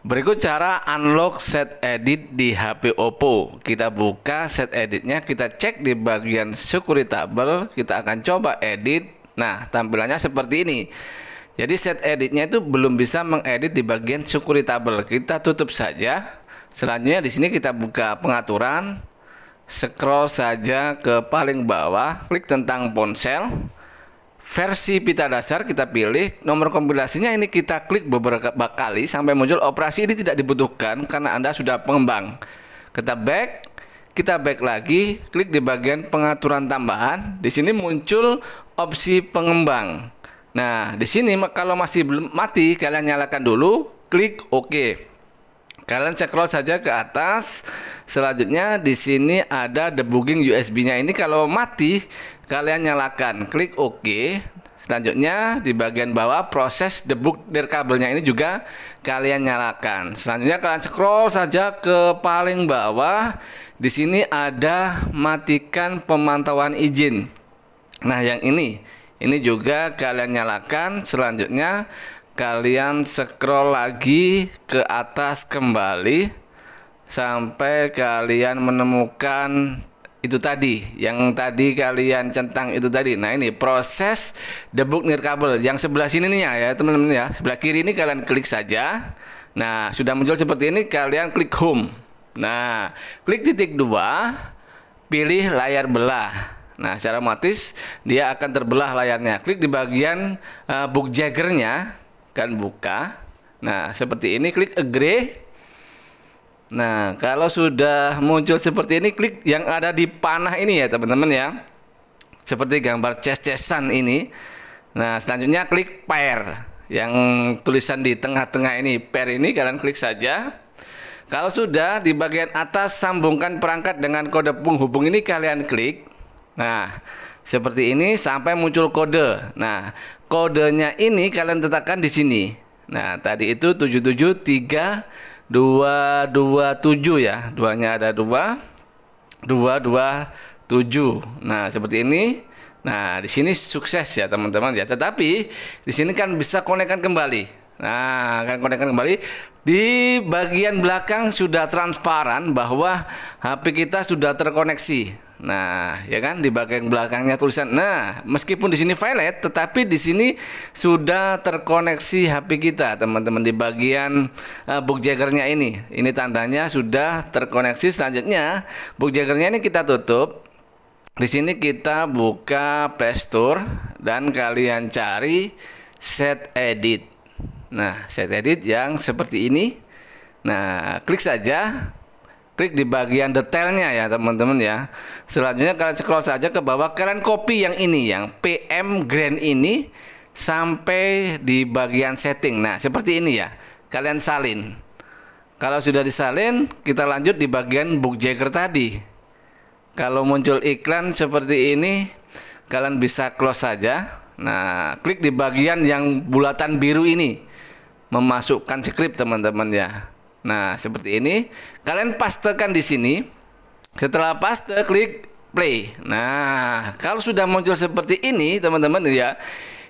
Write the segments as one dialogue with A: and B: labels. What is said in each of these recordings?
A: Berikut cara unlock set edit di HP Oppo. Kita buka set editnya, kita cek di bagian security kita akan coba edit. Nah, tampilannya seperti ini. Jadi set editnya itu belum bisa mengedit di bagian security Kita tutup saja. Selanjutnya di sini kita buka pengaturan, scroll saja ke paling bawah, klik tentang ponsel versi pita dasar kita pilih nomor kompilasinya ini kita klik beberapa kali sampai muncul operasi ini tidak dibutuhkan karena anda sudah pengembang kita back kita back lagi klik di bagian pengaturan tambahan di sini muncul opsi pengembang nah di sini kalau masih belum mati kalian nyalakan dulu klik OK Kalian scroll saja ke atas. Selanjutnya di sini ada debugging USB-nya. Ini kalau mati kalian nyalakan, klik OK. Selanjutnya di bagian bawah proses debug dari kabelnya ini juga kalian nyalakan. Selanjutnya kalian scroll saja ke paling bawah. Di sini ada matikan pemantauan izin. Nah, yang ini ini juga kalian nyalakan. Selanjutnya kalian scroll lagi ke atas kembali sampai kalian menemukan itu tadi yang tadi kalian centang itu tadi nah ini proses debug nirkabel yang sebelah sini nih ya, ya teman-teman ya sebelah kiri ini kalian klik saja nah sudah muncul seperti ini kalian klik home nah klik titik dua pilih layar belah nah secara otomatis dia akan terbelah layarnya klik di bagian uh, eh, book jaggernya kan buka. Nah, seperti ini klik agree. Nah, kalau sudah muncul seperti ini klik yang ada di panah ini ya, teman-teman ya. Seperti gambar ces-cesan ini. Nah, selanjutnya klik pair. Yang tulisan di tengah-tengah ini, pair ini kalian klik saja. Kalau sudah di bagian atas sambungkan perangkat dengan kode penghubung ini kalian klik. Nah, seperti ini sampai muncul kode. Nah, kodenya ini kalian tetapkan di sini. Nah, tadi itu dua tujuh ya. Duanya ada dua 227. Nah, seperti ini. Nah, di sini sukses ya teman-teman ya. Tetapi di sini kan bisa konekkan kembali. Nah, akan konekkan kembali. Di bagian belakang sudah transparan bahwa HP kita sudah terkoneksi. Nah, ya kan di bagian belakangnya tulisan. Nah, meskipun di sini violet, tetapi di sini sudah terkoneksi HP kita, teman-teman di bagian uh, eh, book jaggernya ini. Ini tandanya sudah terkoneksi. Selanjutnya, book jaggernya ini kita tutup. Di sini kita buka Play Store dan kalian cari set edit. Nah, set edit yang seperti ini. Nah, klik saja Klik di bagian detailnya ya teman-teman ya. Selanjutnya kalian scroll saja ke bawah. Kalian copy yang ini yang PM Grand ini sampai di bagian setting. Nah seperti ini ya. Kalian salin. Kalau sudah disalin, kita lanjut di bagian Book bookjacker tadi. Kalau muncul iklan seperti ini, kalian bisa close saja. Nah, klik di bagian yang bulatan biru ini. Memasukkan script teman-teman ya. Nah, seperti ini. Kalian pastekan di sini. Setelah paste, klik play. Nah, kalau sudah muncul seperti ini, teman-teman ya,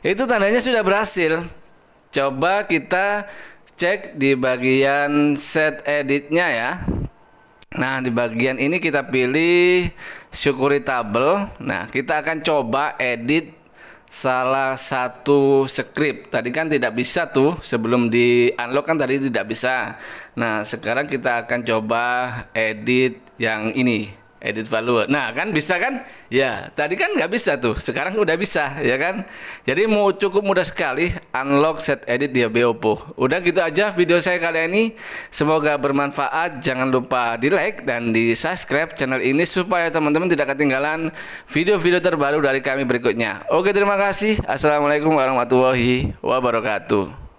A: itu tandanya sudah berhasil. Coba kita cek di bagian set editnya ya. Nah, di bagian ini kita pilih security table. Nah, kita akan coba edit salah satu skrip Tadi kan tidak bisa tuh sebelum di unlock kan tadi tidak bisa. Nah, sekarang kita akan coba edit yang ini edit value. Nah kan bisa kan? Ya tadi kan nggak bisa tuh, sekarang udah bisa ya kan? Jadi mau cukup mudah sekali unlock set edit di Beopo. Udah gitu aja video saya kali ini. Semoga bermanfaat. Jangan lupa di like dan di subscribe channel ini supaya teman-teman tidak ketinggalan video-video terbaru dari kami berikutnya. Oke terima kasih. Assalamualaikum warahmatullahi wabarakatuh.